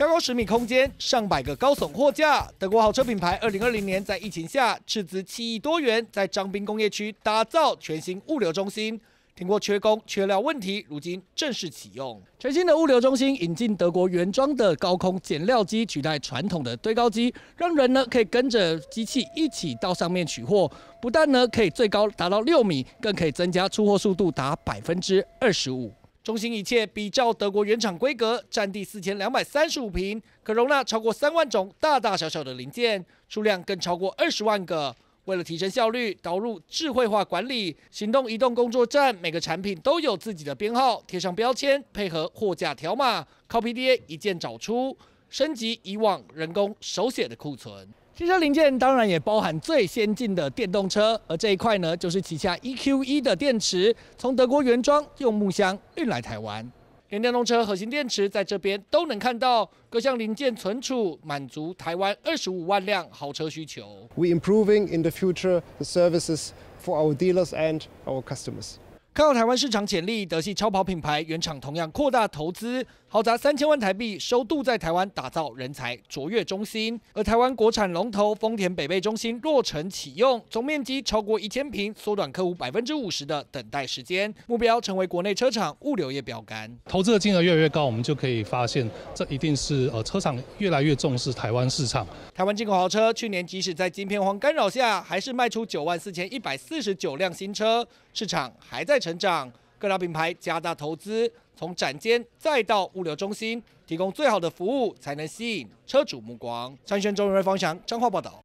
超高十米空间，上百个高耸货架。德国豪车品牌二零二零年在疫情下斥资七亿多元，在张滨工业区打造全新物流中心。听过缺工、缺料问题，如今正式启用全新的物流中心，引进德国原装的高空减料机，取代传统的堆高机，让人呢可以跟着机器一起到上面取货。不但呢可以最高达到六米，更可以增加出货速度达百分之二十五。中心一切比照德国原厂规格，占地四千两百三十五平，可容纳超过三万种大大小小的零件，数量更超过二十万个。为了提升效率，导入智慧化管理，行动移动工作站，每个产品都有自己的编号，贴上标签，配合货架条码，靠 PDA 一键找出，升级以往人工手写的库存。汽车零件当然也包含最先进的电动车，而这一块呢，就是旗下 e q e 的电池，从德国原装用木箱运来台湾。连电动车核心电池在这边都能看到，各项零件存储，满足台湾二十五万辆豪车需求。We improving in the future the services for our dealers and our customers. 看好台湾市场潜力，德系超跑品牌原厂同样扩大投资，豪砸三千万台币，收度在台湾打造人才卓越中心。而台湾国产龙头丰田北碚中心落成启用，总面积超过一千平，缩短客户百分之五十的等待时间，目标成为国内车厂物流业标杆。投资的金额越来越高，我们就可以发现，这一定是呃车厂越来越重视台湾市场。台湾进口豪车去年即使在金片荒干扰下，还是卖出九万四千一百四十九辆新车，市场还在成。成长，各大品牌加大投资，从展间再到物流中心，提供最好的服务，才能吸引车主目光。参选周瑞方翔彰化报道。